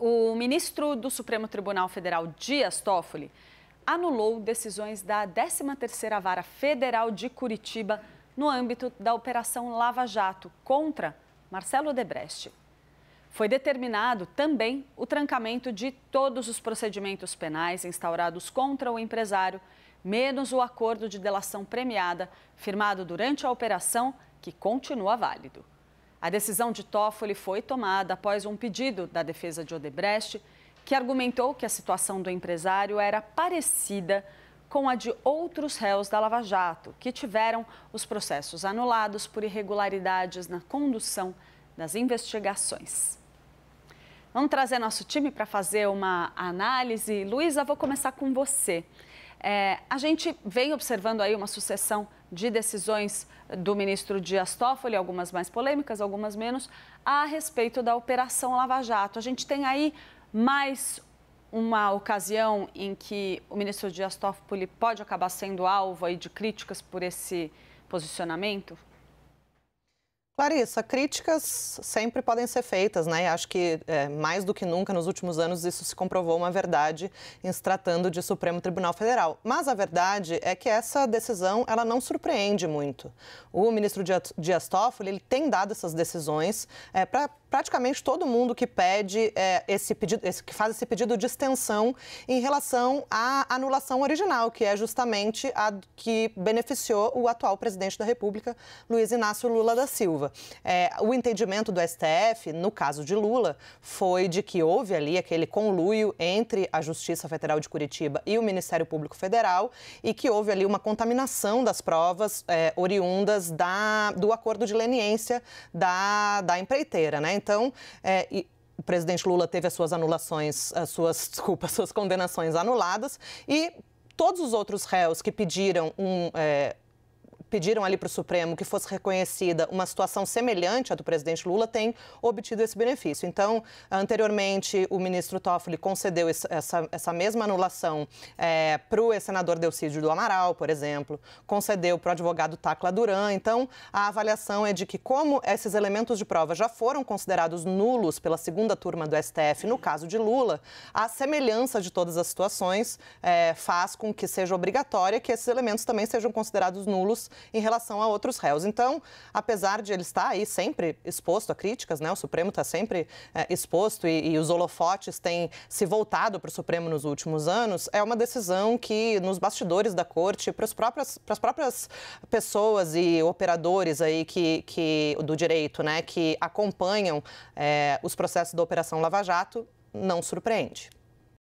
O ministro do Supremo Tribunal Federal, Dias Toffoli, anulou decisões da 13ª Vara Federal de Curitiba no âmbito da Operação Lava Jato contra Marcelo Odebrecht. Foi determinado também o trancamento de todos os procedimentos penais instaurados contra o empresário, menos o acordo de delação premiada firmado durante a operação, que continua válido. A decisão de Toffoli foi tomada após um pedido da defesa de Odebrecht, que argumentou que a situação do empresário era parecida com a de outros réus da Lava Jato, que tiveram os processos anulados por irregularidades na condução das investigações. Vamos trazer nosso time para fazer uma análise. Luísa, vou começar com você. É, a gente vem observando aí uma sucessão de decisões do ministro Dias Toffoli, algumas mais polêmicas, algumas menos, a respeito da Operação Lava Jato. A gente tem aí mais uma ocasião em que o ministro Dias Toffoli pode acabar sendo alvo aí de críticas por esse posicionamento? Clarissa, críticas sempre podem ser feitas, né? E Acho que é, mais do que nunca nos últimos anos isso se comprovou uma verdade em se tratando de Supremo Tribunal Federal. Mas a verdade é que essa decisão ela não surpreende muito. O ministro Dias Toffoli ele tem dado essas decisões é, para praticamente todo mundo que pede é, esse pedido, esse, que faz esse pedido de extensão em relação à anulação original, que é justamente a que beneficiou o atual presidente da República, Luiz Inácio Lula da Silva prova. É, o entendimento do STF, no caso de Lula, foi de que houve ali aquele conluio entre a Justiça Federal de Curitiba e o Ministério Público Federal e que houve ali uma contaminação das provas é, oriundas da, do acordo de leniência da, da empreiteira. Né? Então, é, e, o presidente Lula teve as suas anulações, as suas, desculpa, as suas condenações anuladas e todos os outros réus que pediram um, é, pediram ali para o Supremo que fosse reconhecida uma situação semelhante à do presidente Lula têm obtido esse benefício. Então, anteriormente, o ministro Toffoli concedeu essa, essa mesma anulação é, para o senador Delcídio do Amaral, por exemplo, concedeu para o advogado Tacla Duran. Então, a avaliação é de que, como esses elementos de prova já foram considerados nulos pela segunda turma do STF, no caso de Lula, a semelhança de todas as situações é, faz com que seja obrigatória que esses elementos também sejam considerados nulos em relação a outros réus. Então, apesar de ele estar aí sempre exposto a críticas, né, o Supremo está sempre é, exposto e, e os holofotes têm se voltado para o Supremo nos últimos anos, é uma decisão que nos bastidores da corte, para as próprias, para as próprias pessoas e operadores aí que, que do direito, né, que acompanham é, os processos da Operação Lava Jato, não surpreende.